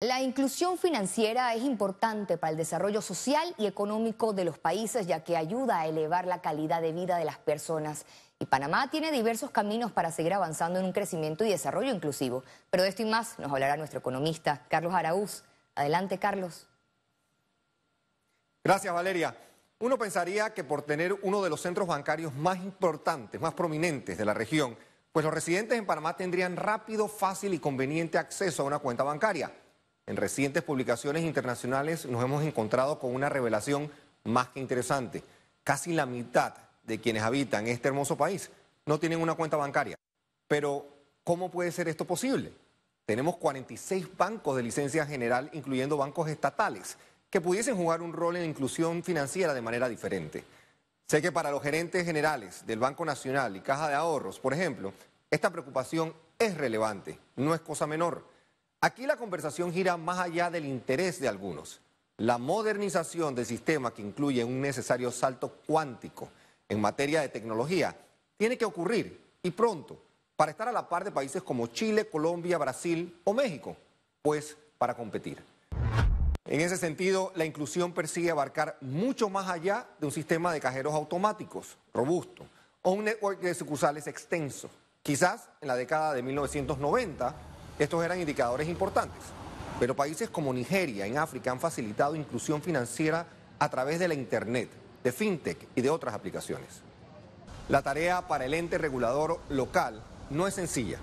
La inclusión financiera es importante para el desarrollo social y económico de los países, ya que ayuda a elevar la calidad de vida de las personas. Y Panamá tiene diversos caminos para seguir avanzando en un crecimiento y desarrollo inclusivo. Pero de esto y más nos hablará nuestro economista, Carlos Araúz. Adelante, Carlos. Gracias, Valeria. Uno pensaría que por tener uno de los centros bancarios más importantes, más prominentes de la región, pues los residentes en Panamá tendrían rápido, fácil y conveniente acceso a una cuenta bancaria. En recientes publicaciones internacionales nos hemos encontrado con una revelación más que interesante. Casi la mitad de quienes habitan este hermoso país no tienen una cuenta bancaria. Pero, ¿cómo puede ser esto posible? Tenemos 46 bancos de licencia general, incluyendo bancos estatales, que pudiesen jugar un rol en la inclusión financiera de manera diferente. Sé que para los gerentes generales del Banco Nacional y Caja de Ahorros, por ejemplo, esta preocupación es relevante, no es cosa menor. Aquí la conversación gira más allá del interés de algunos. La modernización del sistema que incluye un necesario salto cuántico en materia de tecnología tiene que ocurrir y pronto para estar a la par de países como Chile, Colombia, Brasil o México, pues para competir. En ese sentido, la inclusión persigue abarcar mucho más allá de un sistema de cajeros automáticos robusto o un network de sucursales extenso. Quizás en la década de 1990 estos eran indicadores importantes, pero países como Nigeria en África han facilitado inclusión financiera a través de la Internet, de fintech y de otras aplicaciones. La tarea para el ente regulador local no es sencilla.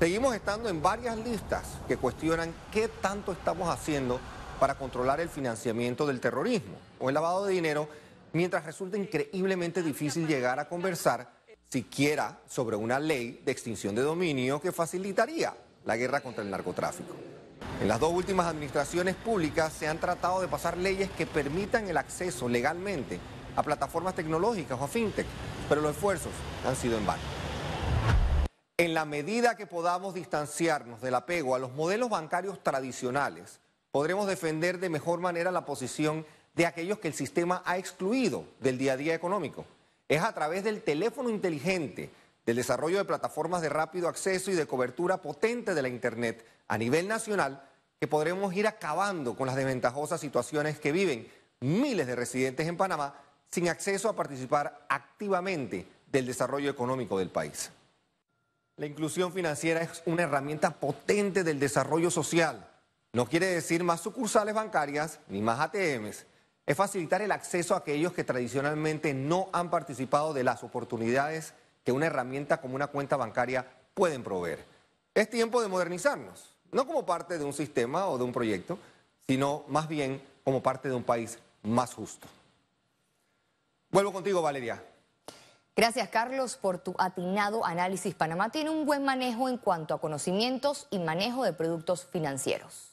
Seguimos estando en varias listas que cuestionan qué tanto estamos haciendo para controlar el financiamiento del terrorismo o el lavado de dinero, mientras resulta increíblemente difícil llegar a conversar siquiera sobre una ley de extinción de dominio que facilitaría la guerra contra el narcotráfico. En las dos últimas administraciones públicas se han tratado de pasar leyes que permitan el acceso legalmente a plataformas tecnológicas o a fintech, pero los esfuerzos han sido en vano. En la medida que podamos distanciarnos del apego a los modelos bancarios tradicionales, podremos defender de mejor manera la posición de aquellos que el sistema ha excluido del día a día económico. Es a través del teléfono inteligente del desarrollo de plataformas de rápido acceso y de cobertura potente de la Internet a nivel nacional, que podremos ir acabando con las desventajosas situaciones que viven miles de residentes en Panamá sin acceso a participar activamente del desarrollo económico del país. La inclusión financiera es una herramienta potente del desarrollo social. No quiere decir más sucursales bancarias ni más ATMs. Es facilitar el acceso a aquellos que tradicionalmente no han participado de las oportunidades que una herramienta como una cuenta bancaria pueden proveer. Es tiempo de modernizarnos, no como parte de un sistema o de un proyecto, sino más bien como parte de un país más justo. Vuelvo contigo, Valeria. Gracias, Carlos, por tu atinado análisis. Panamá tiene un buen manejo en cuanto a conocimientos y manejo de productos financieros.